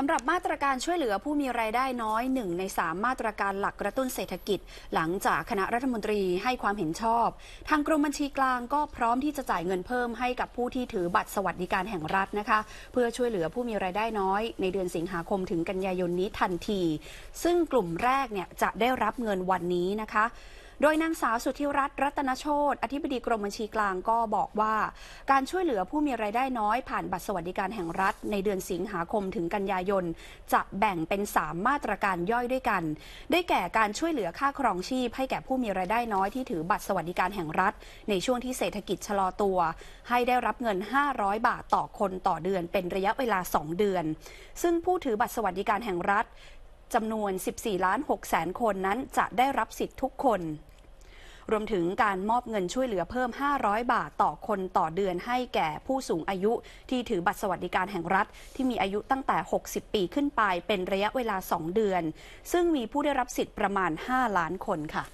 สำหรับมาตรการช่วยเหลือผู้มีรายได้น้อยหนึ่งในสามมาตรการหลักกระตุ้นเศรษฐกิจหลังจากคณะรัฐมนตรีให้ความเห็นชอบ ทางกรมบัญชีกลางก็พร้อมที่จะจ่ายเงินเพิ่มให้กับผู้ที่ถือบัตรสวัสดิการแห่งรัฐนะคะเพื่อช่วยเหลือผู้มีรายได้น้อย ในเดือนสิงหาคมถึงกันยายนนี้ทันที ซึ่งกลุ่มแรกเนี่ยจะได้รับเงินวันนี้นะคะโดยนางสาวสุทธิรัตน์รัตนโชตอธิบดีกรมบัญชีกลางก็บอกว่าการช่วยเหลือผู้มีรายได้น้อยผ่านบัตรสวัสดิการแห่งรัฐ ในเดือนสิงหาคมถึงกันยายนจะแบ่งเป็น3มาตรการย่อยด้วยกัน ได้แก่การช่วยเหลือค่าครองชีพ ให้แก่ผู้มีรายได้น้อยที่ถือบัตรสวัสดิการแห่งรัฐ ในช่วงที่เศรษฐกิจชะลอตัว ให้ได้รับเงิน 500 บาทต่อคนต่อเดือนเป็นระยะเวลา2เดือน ซึ่งผู้ถือบัตรสวัสดิการแห่งรัฐจำนวน 14ล้าน6แสนคนนั้นจะได้รับสิทธิ์ทุกคนรวมถึงการมอบเงินช่วยเหลือเพิ่ม 500 บาทต่อคนต่อเดือนให้แก่ผู้สูงอายุ ที่ถือบัตรสวัสดิการแห่งรัฐที่มีอายุตั้งแต่ 60 ปีขึ้นไปเป็นระยะเวลา 2 เดือน ซึ่งมีผู้ได้รับสิทธิ์ประมาณ 5 ล้านคนค่ะ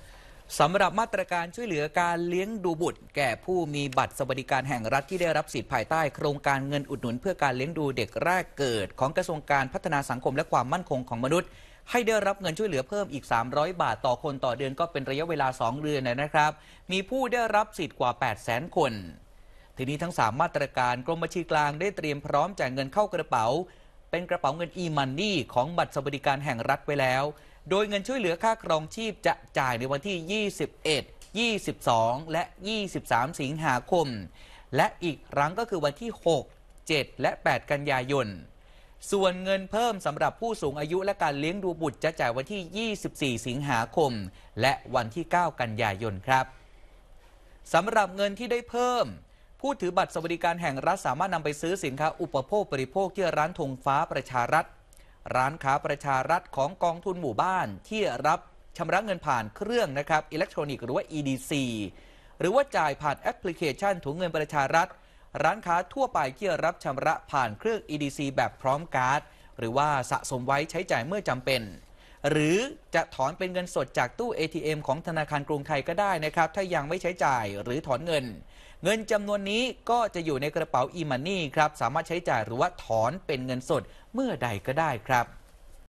สำหรับมาตรการช่วยเหลือการเลี้ยงดูบุตร แก่ผู้มีบัตรสวัสดิการแห่งรัฐที่ได้รับสิทธิ์ภายใต้โครงการเงินอุดหนุนเพื่อการเลี้ยงดูเด็กแรกเกิด ของกระทรวงการพัฒนาสังคมและความมั่นคงของมนุษย์ ให้ได้รับเงินช่วยเหลือเพิ่มอีก 300 บาทต่อคนต่อเดือนก็เป็นระยะเวลา 2 เดือนนะครับ มีผู้ได้รับสิทธิ์กว่า 800,000 คน ทีนี้ทั้ง 3 มาตรการกรมบัญชีกลางได้เตรียมพร้อมจ่ายเงินเข้ากระเป๋าเป็นกระเป๋าเงิน e-money ของบัตรสวัสดิการแห่งรัฐไว้แล้วโดยเงินช่วยเหลือค่าครองชีพจะจ่ายในวันที่21 22 และ 23 สิงหาคม และอีกครั้งก็คือวันที่ 6 7 และ 8 กันยายน ส่วนเงินเพิ่มสำหรับผู้สูงอายุและการเลี้ยงดูบุตรจะจ่ายวันที่ 24 สิงหาคม และวันที่ 9 กันยายนครับสำหรับเงินที่ได้เพิ่ม ผู้ถือบัตรสวัสดิการแห่งรัฐสามารถนำไปซื้อสินค้าอุปโภคบริโภคที่ร้านธงฟ้าประชารัฐร้านค้าประชารัฐของกองทุนหมู่บ้าน ที่รับชำระเงินผ่านเครื่องนะครับอิเล็กทรอนิกส์หรือว่า EDC หรือว่าจ่ายผ่านแอปพลิเคชันถุงเงินประชารัฐ ร้านค้าทั่วไปที่รับชำระผ่านเครื่อง EDC แบบพร้อมการ์ดหรือว่าสะสมไว้ใช้จ่ายเมื่อจำเป็นหรือจะถอนเป็นเงินสดจากตู้ ATM ของธนาคารกรุงไทยก็ได้นะครับ ถ้ายังไม่ใช้จ่ายหรือถอนเงิน เงินจำนวนนี้ก็จะอยู่ในกระเป๋า e-money ครับ สามารถใช้จ่ายหรือว่าถอนเป็นเงินสดเมื่อใดก็ได้ครับ